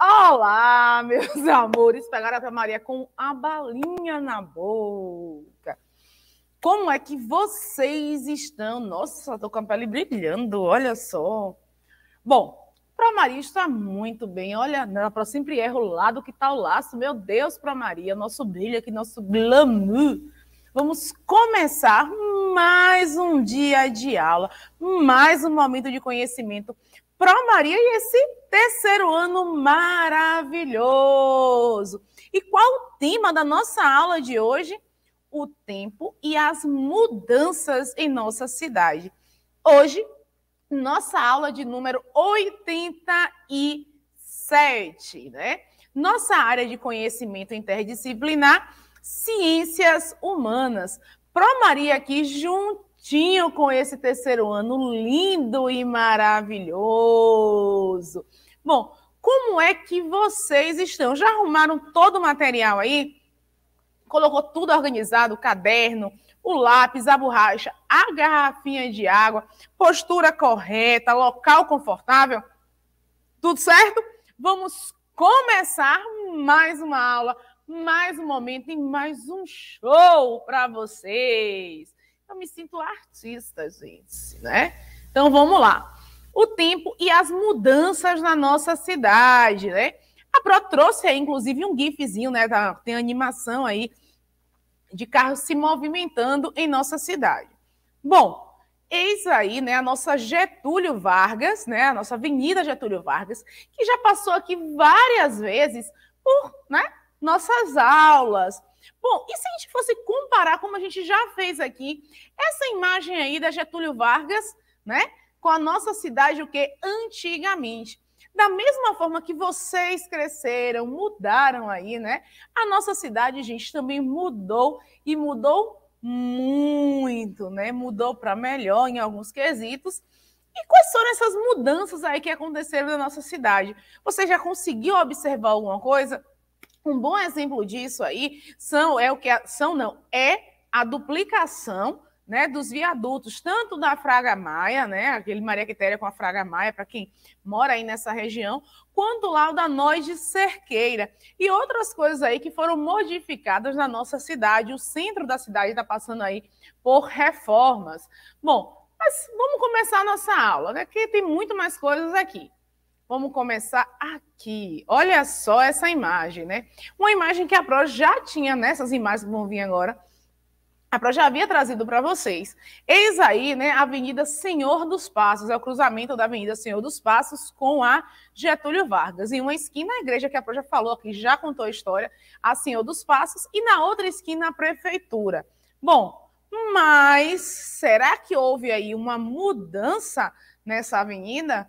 Olá, meus amores! Pegaram a Maria com a balinha na boca. Como é que vocês estão? Nossa, tô com a pele brilhando, olha só. Bom, para Maria está muito bem. Olha, né, ela sempre erra o lado que tá o laço. Meu Deus, para Maria, nosso brilho aqui, nosso glamour. Vamos começar mais um dia de aula, mais um momento de conhecimento para Maria e esse Terceiro ano maravilhoso. E qual o tema da nossa aula de hoje? O tempo e as mudanças em nossa cidade. Hoje, nossa aula de número 87, né? Nossa área de conhecimento interdisciplinar, ciências humanas. Pro Maria aqui junto tinham com esse terceiro ano lindo e maravilhoso. Bom, como é que vocês estão? Já arrumaram todo o material aí? Colocou tudo organizado, o caderno, o lápis, a borracha, a garrafinha de água, postura correta, local confortável? Tudo certo? Vamos começar mais uma aula, mais um momento e mais um show para vocês. Eu me sinto artista, gente, né? Então vamos lá. O tempo e as mudanças na nossa cidade, né? A Pro trouxe aí, inclusive, um gifzinho, né? Tá, tem animação aí de carros se movimentando em nossa cidade. Bom, eis aí, né, a nossa Getúlio Vargas, né, a nossa Avenida Getúlio Vargas, que já passou aqui várias vezes por, né, nossas aulas, Bom, e se a gente fosse comparar, como a gente já fez aqui, essa imagem aí da Getúlio Vargas, né, com a nossa cidade, o que antigamente. Da mesma forma que vocês cresceram, mudaram aí, né? A nossa cidade, gente, também mudou e mudou muito, né? Mudou para melhor em alguns quesitos. E quais foram essas mudanças aí que aconteceram na nossa cidade? Você já conseguiu observar alguma coisa? Um bom exemplo disso aí são é o que são não é a duplicação né, dos viadutos, tanto da Fraga Maia, né, aquele Maria Quitéria com a Fraga Maia, para quem mora aí nessa região, quanto lá o da Nós de Cerqueira e outras coisas aí que foram modificadas na nossa cidade. O centro da cidade está passando aí por reformas. Bom, mas vamos começar a nossa aula, né, que tem muito mais coisas aqui. Vamos começar aqui. Olha só essa imagem, né? Uma imagem que a Pro já tinha nessas né? imagens que vão vir agora. A Pro já havia trazido para vocês. Eis aí, né, a Avenida Senhor dos Passos, é o cruzamento da Avenida Senhor dos Passos com a Getúlio Vargas. Em uma esquina, a igreja que a Pro já falou aqui, já contou a história, a Senhor dos Passos, e na outra esquina, a Prefeitura. Bom, mas será que houve aí uma mudança nessa avenida?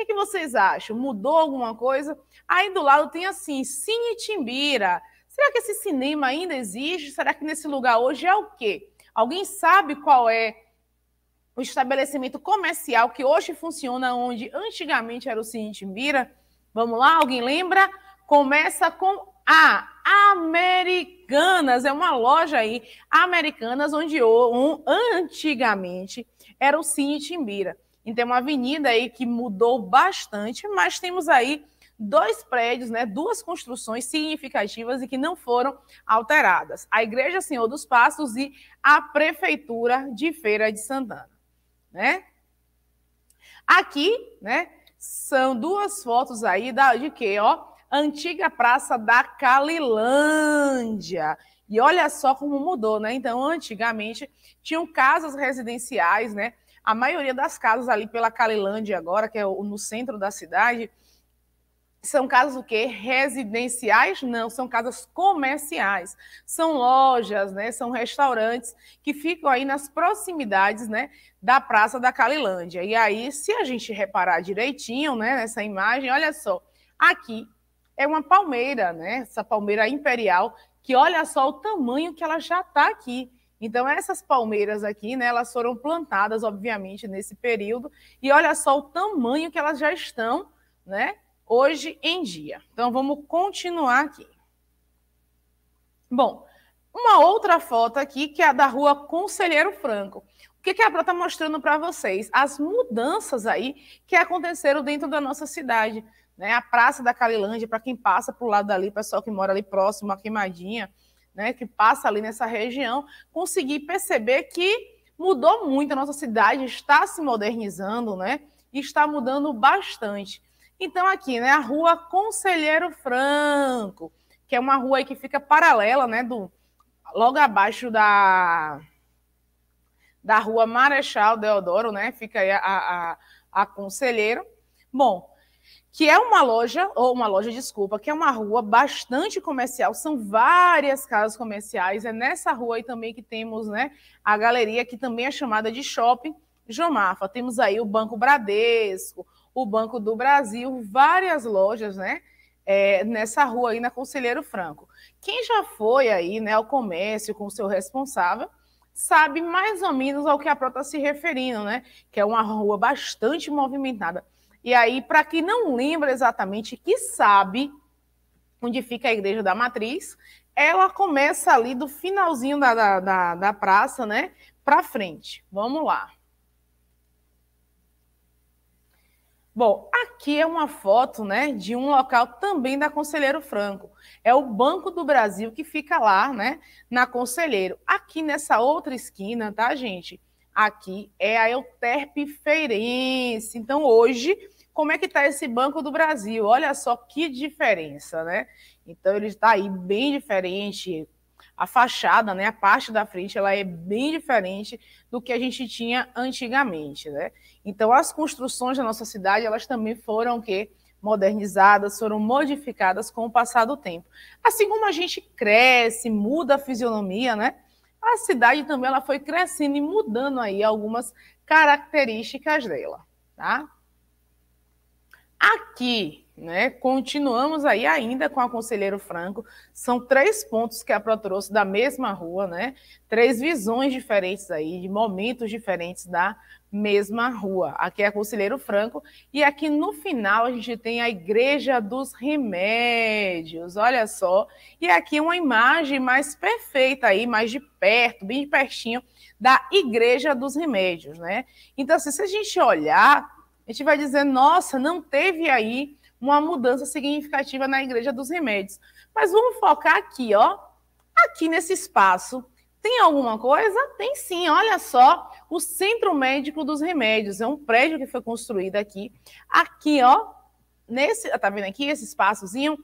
que, que vocês acham? Mudou alguma coisa? Aí do lado tem assim, Cine Timbira. Será que esse cinema ainda existe? Será que nesse lugar hoje é o quê? Alguém sabe qual é o estabelecimento comercial que hoje funciona onde antigamente era o Cine Timbira? Vamos lá, alguém lembra? Começa com A, Americanas. É uma loja aí, Americanas, onde um, antigamente era o Cine Timbira. Então, uma avenida aí que mudou bastante, mas temos aí dois prédios, né, duas construções significativas e que não foram alteradas: a Igreja Senhor dos Passos e a Prefeitura de Feira de Santana, né? Aqui, né, são duas fotos aí da de quê, ó, antiga Praça da Calilândia. E olha só como mudou, né? Então, antigamente tinham casas residenciais, né? A maioria das casas ali pela Calilândia agora, que é no centro da cidade, são casas o quê? Residenciais? Não, são casas comerciais. São lojas, né? São restaurantes que ficam aí nas proximidades, né, da Praça da Calilândia. E aí, se a gente reparar direitinho, né, nessa imagem, olha só. Aqui é uma palmeira, né? Essa palmeira imperial que olha só o tamanho que ela já está aqui. Então, essas palmeiras aqui, né, elas foram plantadas, obviamente, nesse período, e olha só o tamanho que elas já estão, né, hoje em dia. Então, vamos continuar aqui. Bom, uma outra foto aqui, que é a da rua Conselheiro Franco. O que, que a Pró está mostrando para vocês? As mudanças aí que aconteceram dentro da nossa cidade. Né? A Praça da Calilândia, para quem passa para o lado dali, pessoal que mora ali próximo, a Queimadinha, né, que passa ali nessa região, consegui perceber que mudou muito a nossa cidade, está se modernizando, né? E está mudando bastante. Então, aqui, né, a rua Conselheiro Franco, que é uma rua que fica paralela, né, do, logo abaixo da, da rua Marechal Deodoro, né? Fica aí a, a, a Conselheiro. Bom, que é uma loja, ou uma loja, desculpa, que é uma rua bastante comercial, são várias casas comerciais, é nessa rua aí também que temos né, a galeria, que também é chamada de shopping Jomafa. Temos aí o Banco Bradesco, o Banco do Brasil, várias lojas, né? É, nessa rua aí na Conselheiro Franco. Quem já foi aí né, ao comércio com o seu responsável sabe mais ou menos ao que a Prota está se referindo, né? Que é uma rua bastante movimentada. E aí, para quem não lembra exatamente, que sabe onde fica a Igreja da Matriz, ela começa ali do finalzinho da, da, da, da praça, né? Para frente. Vamos lá. Bom, aqui é uma foto né, de um local também da Conselheiro Franco. É o Banco do Brasil que fica lá, né, na Conselheiro. Aqui nessa outra esquina, tá, gente? aqui é a Euterpe Feirense. Então, hoje, como é que está esse Banco do Brasil? Olha só que diferença, né? Então, ele está aí bem diferente. A fachada, né, a parte da frente, ela é bem diferente do que a gente tinha antigamente, né? Então, as construções da nossa cidade, elas também foram que modernizadas, foram modificadas com o passar do tempo. Assim como a gente cresce, muda a fisionomia, né? a cidade também ela foi crescendo e mudando aí algumas características dela, tá? Aqui, né, continuamos aí ainda com a Conselheiro Franco, são três pontos que a Pro trouxe da mesma rua, né? Três visões diferentes aí, de momentos diferentes da mesma rua. Aqui é Conselheiro Franco e aqui no final a gente tem a Igreja dos Remédios, olha só. E aqui uma imagem mais perfeita aí, mais de perto, bem pertinho da Igreja dos Remédios, né? Então, assim, se a gente olhar, a gente vai dizer, nossa, não teve aí uma mudança significativa na Igreja dos Remédios. Mas vamos focar aqui, ó, aqui nesse espaço tem alguma coisa? Tem sim. Olha só, o Centro Médico dos Remédios é um prédio que foi construído aqui, aqui, ó, nesse, tá vendo aqui esse espaçozinho?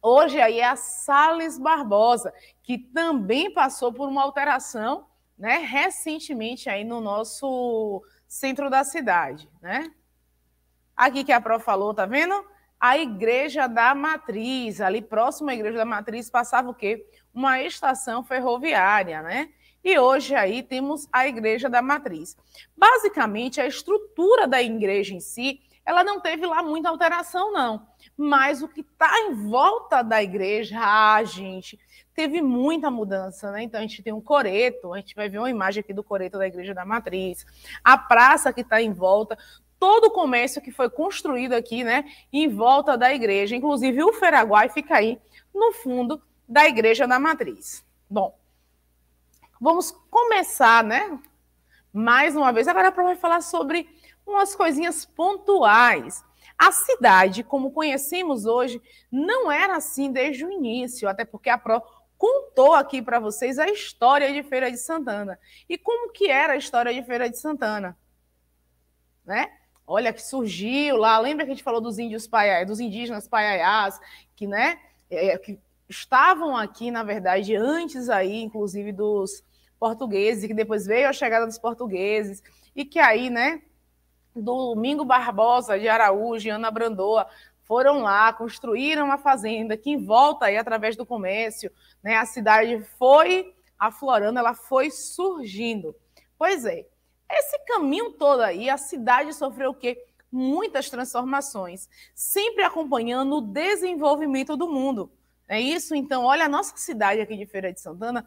Hoje aí é a Sales Barbosa, que também passou por uma alteração, né, recentemente aí no nosso centro da cidade, né? Aqui que a Pro falou, tá vendo? a Igreja da Matriz, ali próximo à Igreja da Matriz, passava o quê? Uma estação ferroviária, né? E hoje aí temos a Igreja da Matriz. Basicamente, a estrutura da igreja em si, ela não teve lá muita alteração, não. Mas o que está em volta da igreja, ah, gente, teve muita mudança, né? Então a gente tem um coreto, a gente vai ver uma imagem aqui do coreto da Igreja da Matriz, a praça que está em volta, todo o comércio que foi construído aqui, né, em volta da igreja. Inclusive, o Feraguai fica aí no fundo da igreja da matriz. Bom, vamos começar, né, mais uma vez. Agora a Pro vai falar sobre umas coisinhas pontuais. A cidade, como conhecemos hoje, não era assim desde o início, até porque a Pro contou aqui para vocês a história de Feira de Santana. E como que era a história de Feira de Santana? Né? olha, que surgiu lá, lembra que a gente falou dos índios paiaiás, dos indígenas paiaiás, que, né, é, é, que estavam aqui, na verdade, antes aí, inclusive, dos portugueses, que depois veio a chegada dos portugueses, e que aí, né, Domingo Barbosa de Araújo e Ana Brandoa foram lá, construíram a fazenda, que em volta aí, através do comércio, né, a cidade foi aflorando, ela foi surgindo. Pois é, esse caminho todo aí, a cidade sofreu o quê? Muitas transformações, sempre acompanhando o desenvolvimento do mundo. É isso? Então, olha, a nossa cidade aqui de Feira de Santana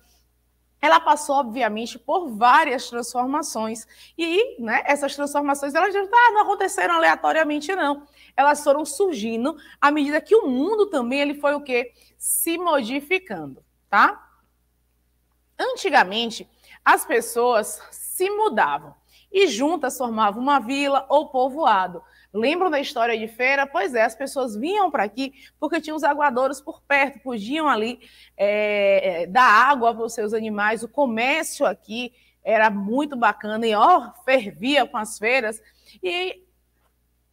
ela passou, obviamente, por várias transformações. E né, essas transformações elas ah, não aconteceram aleatoriamente, não. Elas foram surgindo à medida que o mundo também ele foi o quê? Se modificando, tá? Antigamente, as pessoas se mudavam e juntas formavam uma vila ou povoado. Lembram da história de feira? Pois é, as pessoas vinham para aqui porque tinham os aguadouros por perto, podiam ali é, é, dar água para os seus animais. O comércio aqui era muito bacana e ó, fervia com as feiras. E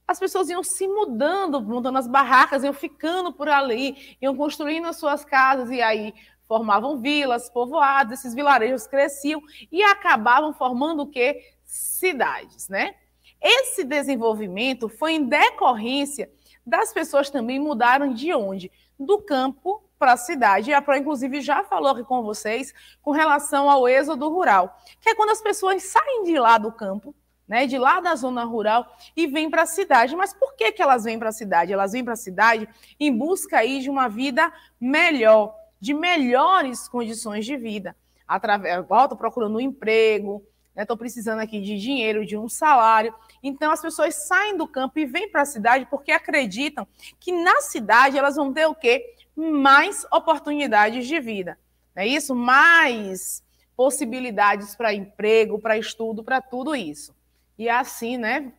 as pessoas iam se mudando, montando as barracas, iam ficando por ali, iam construindo as suas casas, e aí formavam vilas, povoados, esses vilarejos cresciam e acabavam formando o quê? Cidades, né? Esse desenvolvimento foi em decorrência das pessoas também mudaram de onde? Do campo para a cidade. E a Pro, inclusive, já falou aqui com vocês com relação ao êxodo rural, que é quando as pessoas saem de lá do campo, né, de lá da zona rural e vêm para a cidade. Mas por que, que elas vêm para a cidade? Elas vêm para a cidade em busca aí de uma vida melhor, de melhores condições de vida. Através, volta procurando um emprego, estou né, precisando aqui de dinheiro, de um salário. Então as pessoas saem do campo e vêm para a cidade porque acreditam que na cidade elas vão ter o quê? Mais oportunidades de vida. Não é isso? Mais possibilidades para emprego, para estudo, para tudo isso. E assim, né?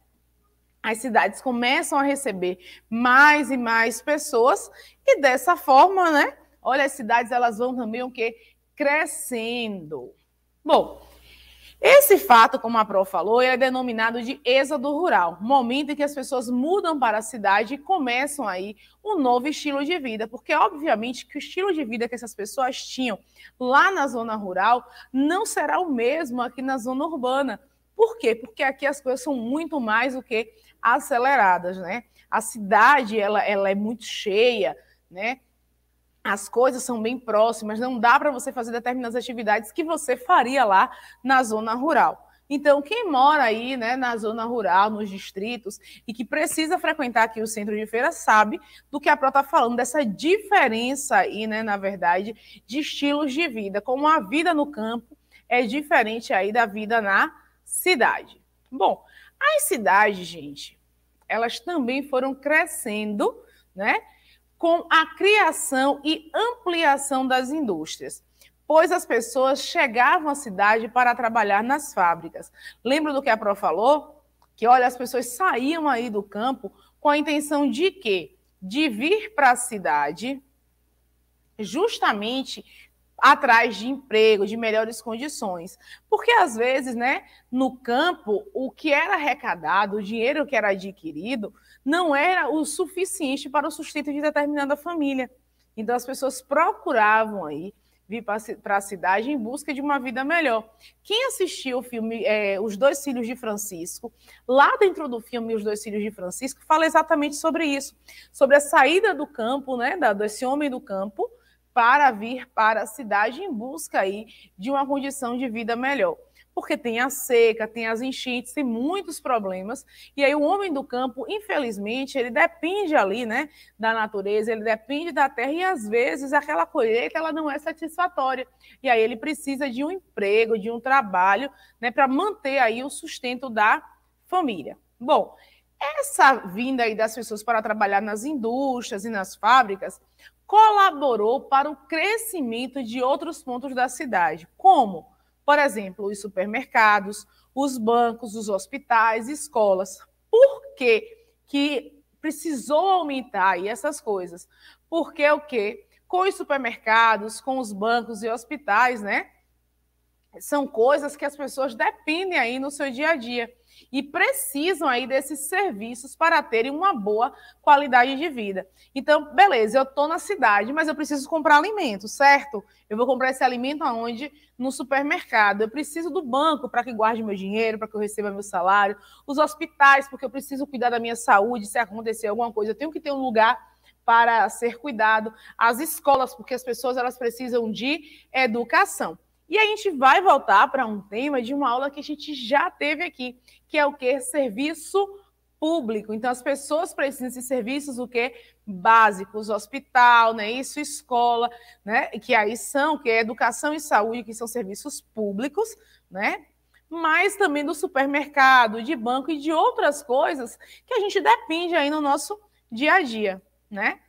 As cidades começam a receber mais e mais pessoas, e dessa forma, né? Olha, as cidades elas vão também o quê? Crescendo. Bom, esse fato, como a Pro falou, é denominado de êxodo rural, momento em que as pessoas mudam para a cidade e começam aí um novo estilo de vida, porque obviamente que o estilo de vida que essas pessoas tinham lá na zona rural não será o mesmo aqui na zona urbana. Por quê? Porque aqui as coisas são muito mais do que aceleradas, né? A cidade ela, ela é muito cheia, né? as coisas são bem próximas, não dá para você fazer determinadas atividades que você faria lá na zona rural. Então, quem mora aí né, na zona rural, nos distritos, e que precisa frequentar aqui o centro de feira, sabe do que a Pro está falando, dessa diferença aí, né, na verdade, de estilos de vida, como a vida no campo é diferente aí da vida na cidade. Bom, as cidades, gente, elas também foram crescendo, né? com a criação e ampliação das indústrias, pois as pessoas chegavam à cidade para trabalhar nas fábricas. Lembra do que a Pro falou? Que olha, as pessoas saíam aí do campo com a intenção de quê? De vir para a cidade justamente atrás de emprego, de melhores condições. Porque às vezes, né, no campo, o que era arrecadado, o dinheiro que era adquirido, não era o suficiente para o sustento de determinada família. Então as pessoas procuravam aí vir para a cidade em busca de uma vida melhor. Quem assistiu o filme é, Os Dois Filhos de Francisco, lá dentro do filme Os Dois Filhos de Francisco, fala exatamente sobre isso, sobre a saída do campo, né, da, desse homem do campo, para vir para a cidade em busca aí de uma condição de vida melhor porque tem a seca, tem as enchentes, tem muitos problemas. E aí o homem do campo, infelizmente, ele depende ali, né, da natureza, ele depende da terra e às vezes aquela colheita ela não é satisfatória. E aí ele precisa de um emprego, de um trabalho, né, para manter aí o sustento da família. Bom, essa vinda aí das pessoas para trabalhar nas indústrias e nas fábricas colaborou para o crescimento de outros pontos da cidade, como por exemplo, os supermercados, os bancos, os hospitais, escolas. Por que, que precisou aumentar essas coisas? Porque o quê? Com os supermercados, com os bancos e hospitais, né? São coisas que as pessoas dependem aí no seu dia a dia e precisam aí desses serviços para terem uma boa qualidade de vida. Então, beleza, eu estou na cidade, mas eu preciso comprar alimento, certo? Eu vou comprar esse alimento aonde? No supermercado. Eu preciso do banco para que guarde meu dinheiro, para que eu receba meu salário, os hospitais, porque eu preciso cuidar da minha saúde, se acontecer alguma coisa, eu tenho que ter um lugar para ser cuidado, as escolas, porque as pessoas elas precisam de educação. E a gente vai voltar para um tema de uma aula que a gente já teve aqui, que é o que? Serviço público. Então, as pessoas precisam de serviços o que? Básicos, hospital, né? Isso, escola, né? Que aí são, que é educação e saúde, que são serviços públicos, né? Mas também do supermercado, de banco e de outras coisas que a gente depende aí no nosso dia a dia, né?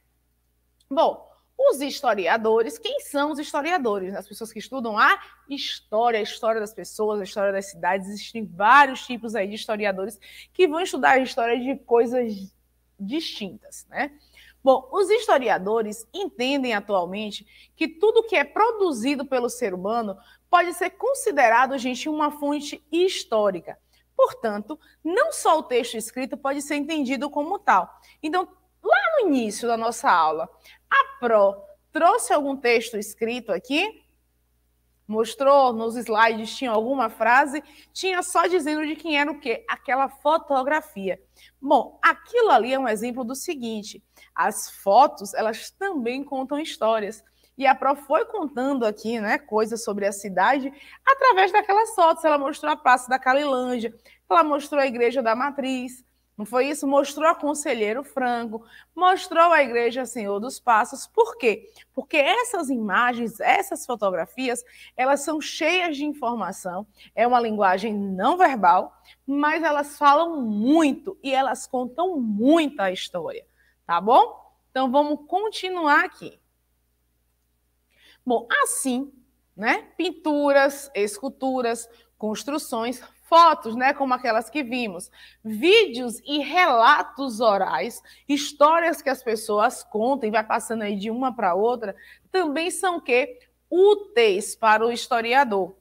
Bom, os historiadores, quem são os historiadores? As pessoas que estudam a história, a história das pessoas, a história das cidades. Existem vários tipos aí de historiadores que vão estudar a história de coisas distintas, né? Bom, os historiadores entendem atualmente que tudo que é produzido pelo ser humano pode ser considerado, gente, uma fonte histórica. Portanto, não só o texto escrito pode ser entendido como tal. Então, lá no início da nossa aula, a PRO trouxe algum texto escrito aqui? Mostrou nos slides, tinha alguma frase, tinha só dizendo de quem era o quê? Aquela fotografia. Bom, aquilo ali é um exemplo do seguinte: as fotos, elas também contam histórias. E a Pro foi contando aqui, né, coisas sobre a cidade através daquelas fotos. Ela mostrou a Praça da Calilândia, ela mostrou a Igreja da Matriz, não foi isso? Mostrou ao conselheiro Frango, mostrou à Igreja Senhor dos Passos. Por quê? Porque essas imagens, essas fotografias, elas são cheias de informação, é uma linguagem não verbal, mas elas falam muito e elas contam muita história, tá bom? Então vamos continuar aqui. Bom, assim, né? Pinturas, esculturas, construções fotos, né, como aquelas que vimos, vídeos e relatos orais, histórias que as pessoas contam e vai passando aí de uma para outra, também são que úteis para o historiador.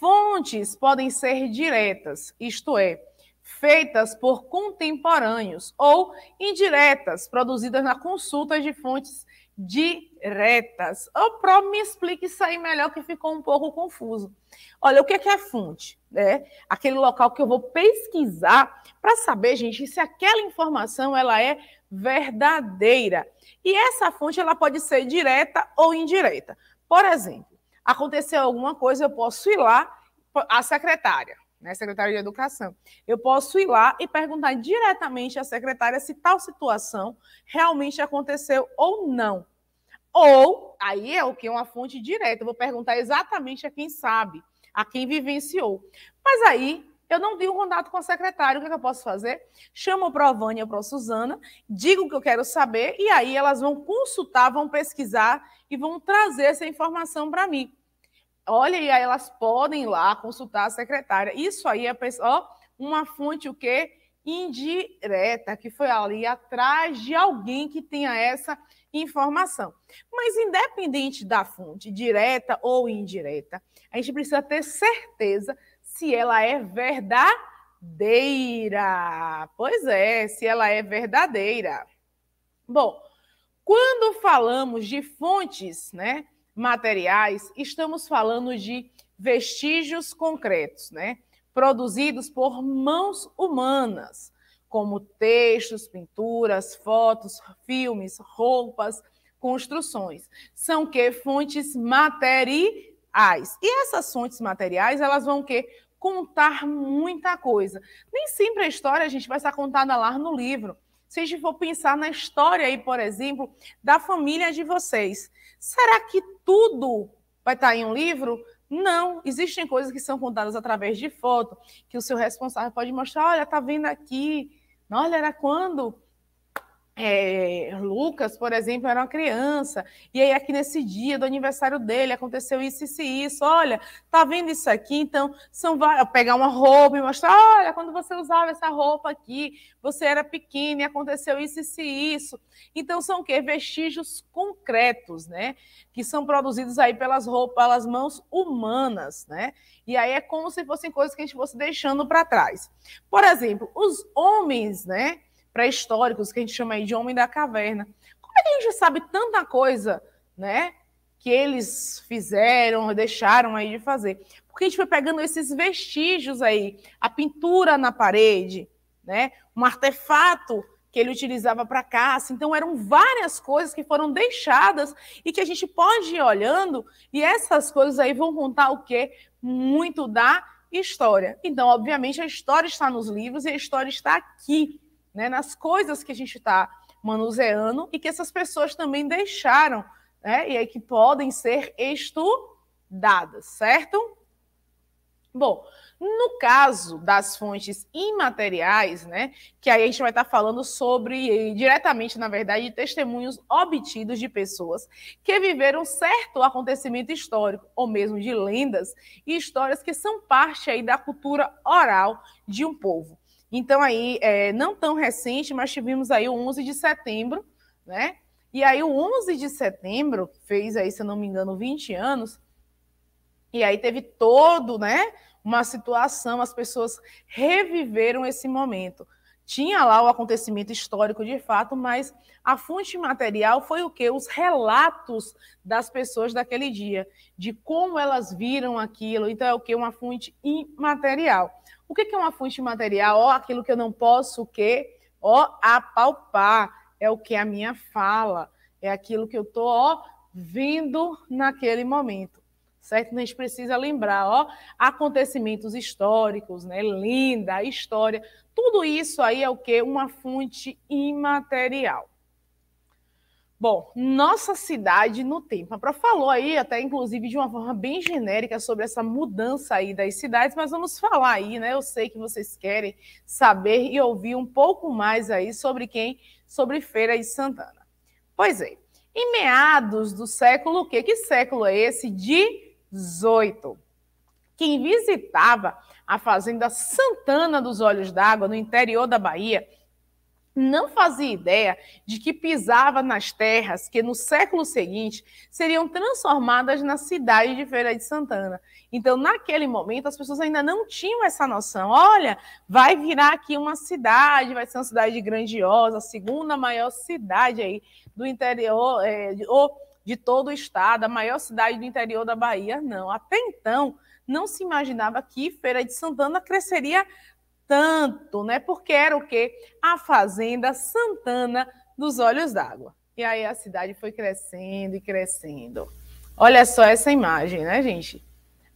Fontes podem ser diretas, isto é, feitas por contemporâneos, ou indiretas, produzidas na consulta de fontes diretas. O Pro me explique isso aí melhor, que ficou um pouco confuso. Olha, o que é, que é fonte? Né? Aquele local que eu vou pesquisar para saber, gente, se aquela informação ela é verdadeira. E essa fonte ela pode ser direta ou indireta. Por exemplo, aconteceu alguma coisa, eu posso ir lá, a secretária né, secretário de Educação. Eu posso ir lá e perguntar diretamente à secretária se tal situação realmente aconteceu ou não. Ou, aí é o que? É uma fonte direta, eu vou perguntar exatamente a quem sabe, a quem vivenciou. Mas aí eu não tenho contato com a secretária, o que, é que eu posso fazer? Chamo para a Vânia para a Suzana, digo o que eu quero saber, e aí elas vão consultar, vão pesquisar e vão trazer essa informação para mim. Olha aí, elas podem ir lá consultar a secretária. Isso aí é ó, uma fonte o quê? Indireta, que foi ali atrás de alguém que tenha essa informação. Mas independente da fonte, direta ou indireta, a gente precisa ter certeza se ela é verdadeira. Pois é, se ela é verdadeira. Bom, quando falamos de fontes, né? materiais, estamos falando de vestígios concretos, né? Produzidos por mãos humanas, como textos, pinturas, fotos, filmes, roupas, construções. São que fontes materiais. E essas fontes materiais, elas vão que contar muita coisa. Nem sempre a história a gente vai estar contada lá no livro. Se a gente for pensar na história aí, por exemplo, da família de vocês, Será que tudo vai estar em um livro? Não, existem coisas que são contadas através de foto, que o seu responsável pode mostrar, olha, tá vendo aqui, olha, era quando é, Lucas, por exemplo, era uma criança, e aí aqui nesse dia do aniversário dele aconteceu isso, isso e isso, olha, tá vendo isso aqui? Então, são várias, pegar uma roupa e mostrar, olha, quando você usava essa roupa aqui, você era pequena e aconteceu isso, isso e isso. Então, são o quê? Vestígios concretos, né? Que são produzidos aí pelas roupas, pelas mãos humanas, né? E aí é como se fossem coisas que a gente fosse deixando para trás. Por exemplo, os homens, né? pré-históricos, que a gente chama aí de homem da caverna. Como é que a gente sabe tanta coisa, né? Que eles fizeram, deixaram aí de fazer. Porque a gente foi pegando esses vestígios aí, a pintura na parede, né? Um artefato que ele utilizava para caça. Então, eram várias coisas que foram deixadas e que a gente pode ir olhando, e essas coisas aí vão contar o quê? Muito da história. Então, obviamente, a história está nos livros e a história está aqui né, nas coisas que a gente está manuseando e que essas pessoas também deixaram, né, e aí que podem ser estudadas, certo? Bom, no caso das fontes imateriais, né, que aí a gente vai estar tá falando sobre, diretamente, na verdade, testemunhos obtidos de pessoas que viveram certo acontecimento histórico, ou mesmo de lendas e histórias que são parte aí da cultura oral de um povo. Então, aí, é, não tão recente, mas tivemos aí o 11 de setembro, né? E aí, o 11 de setembro, fez aí, se eu não me engano, 20 anos, e aí teve todo, né, uma situação, as pessoas reviveram esse momento. Tinha lá o acontecimento histórico de fato, mas a fonte material foi o que? Os relatos das pessoas daquele dia, de como elas viram aquilo. Então é o que? Uma fonte imaterial. O que é uma fonte material? Ó, aquilo que eu não posso o quê? Ó, apalpar. É o que a minha fala. É aquilo que eu tô, ó, vindo naquele momento. Certo? Então, a gente precisa lembrar, ó, acontecimentos históricos, né? Linda história. Tudo isso aí é o que uma fonte imaterial. Bom, nossa cidade no tempo. A Prof falou aí, até inclusive de uma forma bem genérica, sobre essa mudança aí das cidades, mas vamos falar aí, né? Eu sei que vocês querem saber e ouvir um pouco mais aí sobre quem, sobre Feira de Santana. Pois é, em meados do século o quê? Que século é esse? 18. Quem visitava a fazenda Santana dos Olhos d'Água, no interior da Bahia, não fazia ideia de que pisava nas terras que no século seguinte seriam transformadas na cidade de Feira de Santana. Então, naquele momento, as pessoas ainda não tinham essa noção. Olha, vai virar aqui uma cidade, vai ser uma cidade grandiosa, a segunda maior cidade aí do interior, é, ou de todo o estado, a maior cidade do interior da Bahia. Não, até então, não se imaginava que Feira de Santana cresceria tanto, né? Porque era o quê? A Fazenda Santana dos Olhos d'Água. E aí a cidade foi crescendo e crescendo. Olha só essa imagem, né, gente?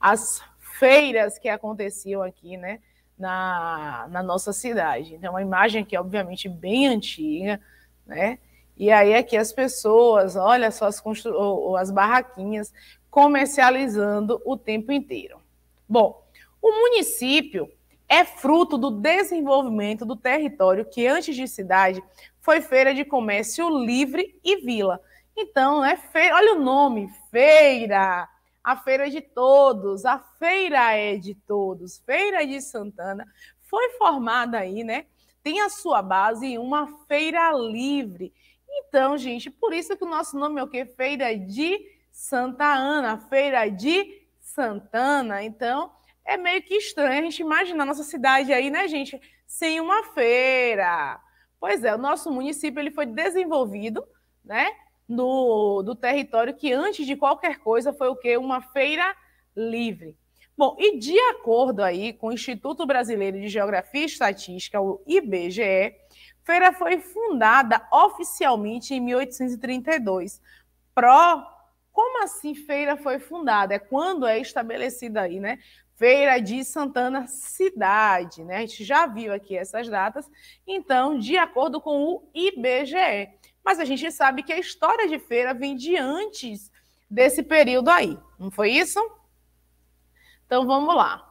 As feiras que aconteciam aqui, né? Na, na nossa cidade. Então, uma imagem que obviamente bem antiga, né? E aí aqui as pessoas, olha só as, constru... as barraquinhas comercializando o tempo inteiro. Bom, o município é fruto do desenvolvimento do território que, antes de cidade, foi feira de comércio livre e vila. Então, é feira, olha o nome, feira. A feira é de todos, a feira é de todos. Feira de Santana foi formada aí, né? Tem a sua base em uma feira livre. Então, gente, por isso que o nosso nome é o quê? Feira de Santa Ana, Feira de Santana. Então, é meio que estranho a gente imaginar a nossa cidade aí, né, gente, sem uma feira. Pois é, o nosso município ele foi desenvolvido, né, no, do território que antes de qualquer coisa foi o que uma feira livre. Bom, e de acordo aí com o Instituto Brasileiro de Geografia e Estatística, o IBGE, feira foi fundada oficialmente em 1832. Pró como assim feira foi fundada? É quando é estabelecida aí, né? Feira de Santana Cidade, né? A gente já viu aqui essas datas, então, de acordo com o IBGE. Mas a gente sabe que a história de feira vem de antes desse período aí, não foi isso? Então vamos lá.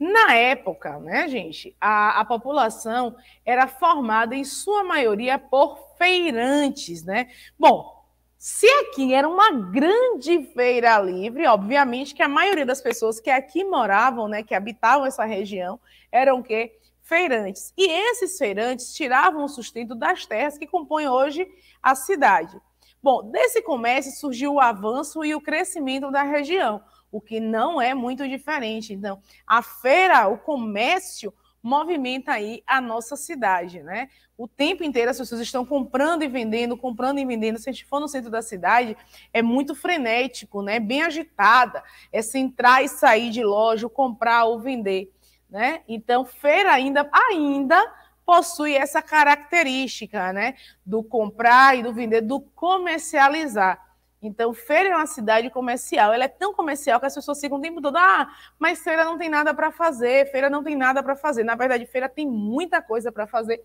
Na época, né, gente, a, a população era formada em sua maioria por feirantes, né? Bom, se aqui era uma grande feira livre, obviamente que a maioria das pessoas que aqui moravam, né, que habitavam essa região, eram que Feirantes. E esses feirantes tiravam o sustento das terras que compõem hoje a cidade. Bom, desse comércio surgiu o avanço e o crescimento da região, o que não é muito diferente. Então, a feira, o comércio, movimenta aí a nossa cidade, né? O tempo inteiro as pessoas estão comprando e vendendo, comprando e vendendo. Se a gente for no centro da cidade, é muito frenético, né? Bem agitada. É se entrar e sair de loja, comprar ou vender, né? Então, feira ainda, ainda possui essa característica, né? Do comprar e do vender, do comercializar. Então, feira é uma cidade comercial. Ela é tão comercial que as pessoas ficam o tempo todo, ah, mas feira não tem nada para fazer, feira não tem nada para fazer. Na verdade, feira tem muita coisa para fazer.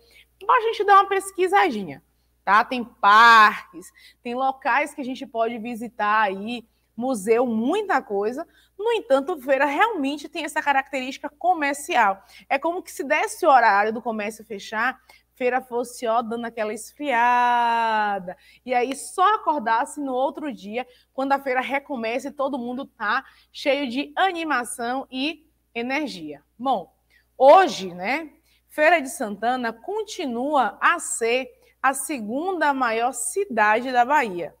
Mas a gente dá uma pesquisadinha, tá? Tem parques, tem locais que a gente pode visitar aí, museu, muita coisa. No entanto, feira realmente tem essa característica comercial. É como que se desse o horário do comércio fechar, feira fosse ó dando aquela esfriada e aí só acordasse no outro dia quando a feira recomeça e todo mundo tá cheio de animação e energia. Bom, hoje, né, Feira de Santana continua a ser a segunda maior cidade da Bahia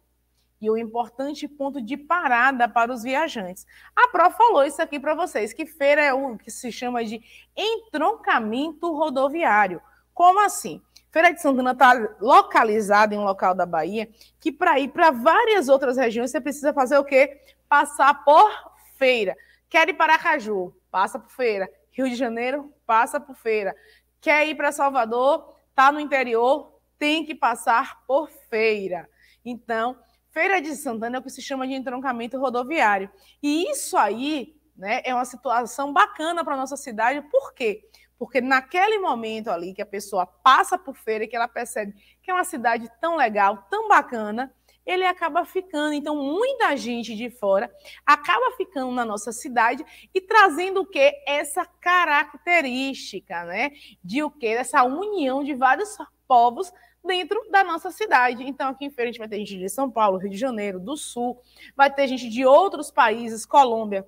e um importante ponto de parada para os viajantes. A Pro falou isso aqui para vocês, que feira é o que se chama de entroncamento rodoviário como assim? Feira de Santana está localizada em um local da Bahia que para ir para várias outras regiões você precisa fazer o quê? Passar por feira. Quer ir para Aracaju? Passa por feira. Rio de Janeiro? Passa por feira. Quer ir para Salvador? Está no interior? Tem que passar por feira. Então, Feira de Santana é o que se chama de entroncamento rodoviário. E isso aí né, é uma situação bacana para a nossa cidade, por quê? Porque naquele momento ali que a pessoa passa por feira e que ela percebe que é uma cidade tão legal, tão bacana, ele acaba ficando. Então, muita gente de fora acaba ficando na nossa cidade e trazendo o que? Essa característica, né? De o que? Essa união de vários povos dentro da nossa cidade. Então, aqui em Feira, a gente vai ter gente de São Paulo, Rio de Janeiro, do Sul, vai ter gente de outros países, Colômbia,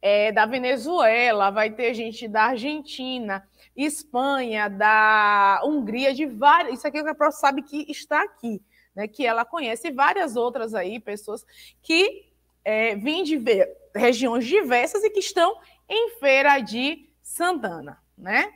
é, da Venezuela, vai ter gente da Argentina, Espanha, da Hungria, de várias. Isso aqui é o Capro sabe que está aqui, né? Que ela conhece várias outras aí, pessoas que é, vêm de regiões diversas e que estão em Feira de Santana, né?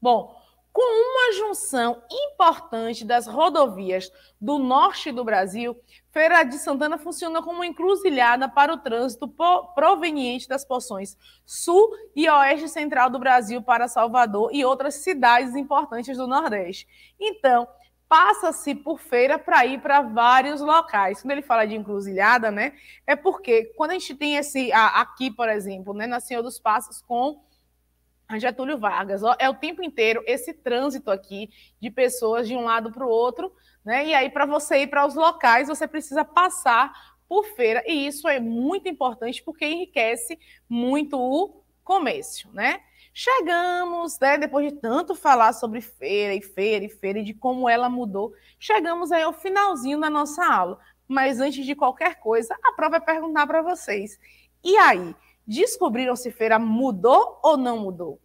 Bom, com uma junção importante das rodovias do norte do Brasil, Feira de Santana funciona como uma encruzilhada para o trânsito proveniente das porções sul e oeste central do Brasil para Salvador e outras cidades importantes do Nordeste. Então, passa-se por feira para ir para vários locais. Quando ele fala de encruzilhada, né, é porque quando a gente tem esse aqui, por exemplo, né, na Senhor dos Passos com Getúlio Vargas. É o tempo inteiro esse trânsito aqui de pessoas de um lado para o outro, né? E aí, para você ir para os locais, você precisa passar por feira. E isso é muito importante porque enriquece muito o comércio, né? Chegamos, né, depois de tanto falar sobre feira e feira e feira e de como ela mudou, chegamos aí ao finalzinho da nossa aula. Mas antes de qualquer coisa, a prova é perguntar para vocês. E aí, Descobriram se feira mudou ou não mudou.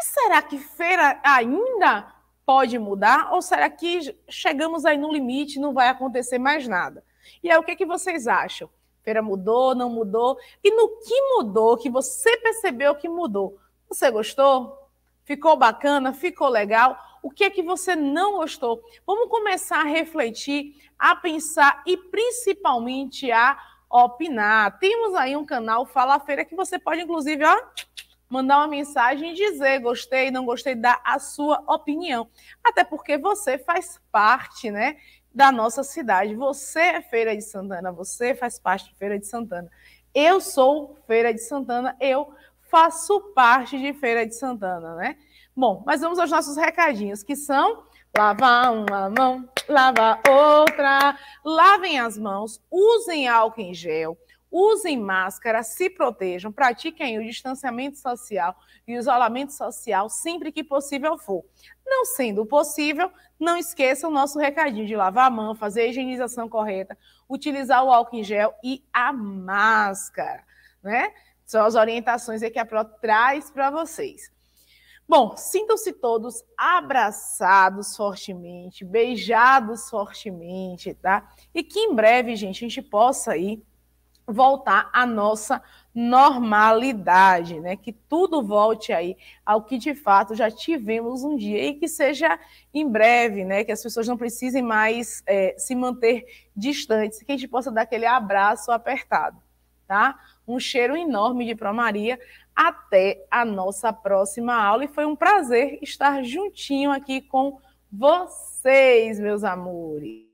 E será que feira ainda pode mudar? Ou será que chegamos aí no limite, não vai acontecer mais nada? E aí, o que, é que vocês acham? Feira mudou, não mudou? E no que mudou, que você percebeu que mudou? Você gostou? Ficou bacana? Ficou legal? O que é que você não gostou? Vamos começar a refletir, a pensar e principalmente a opinar. Temos aí um canal Fala Feira que você pode, inclusive, ó, mandar uma mensagem e dizer gostei, não gostei, dar a sua opinião. Até porque você faz parte, né, da nossa cidade. Você é Feira de Santana, você faz parte de Feira de Santana. Eu sou Feira de Santana, eu faço parte de Feira de Santana, né? Bom, mas vamos aos nossos recadinhos, que são lavar uma mão, lava outra. Lavem as mãos, usem álcool em gel, usem máscara, se protejam, pratiquem o distanciamento social e o isolamento social sempre que possível for. Não sendo possível, não esqueçam o nosso recadinho de lavar a mão, fazer a higienização correta, utilizar o álcool em gel e a máscara, né? São as orientações que a Pro traz para vocês. Bom, sintam-se todos abraçados fortemente, beijados fortemente, tá? E que em breve, gente, a gente possa aí voltar à nossa normalidade, né? Que tudo volte aí ao que de fato já tivemos um dia e que seja em breve, né? Que as pessoas não precisem mais é, se manter distantes, que a gente possa dar aquele abraço apertado, tá? Um cheiro enorme de Promaria até a nossa próxima aula e foi um prazer estar juntinho aqui com vocês, meus amores.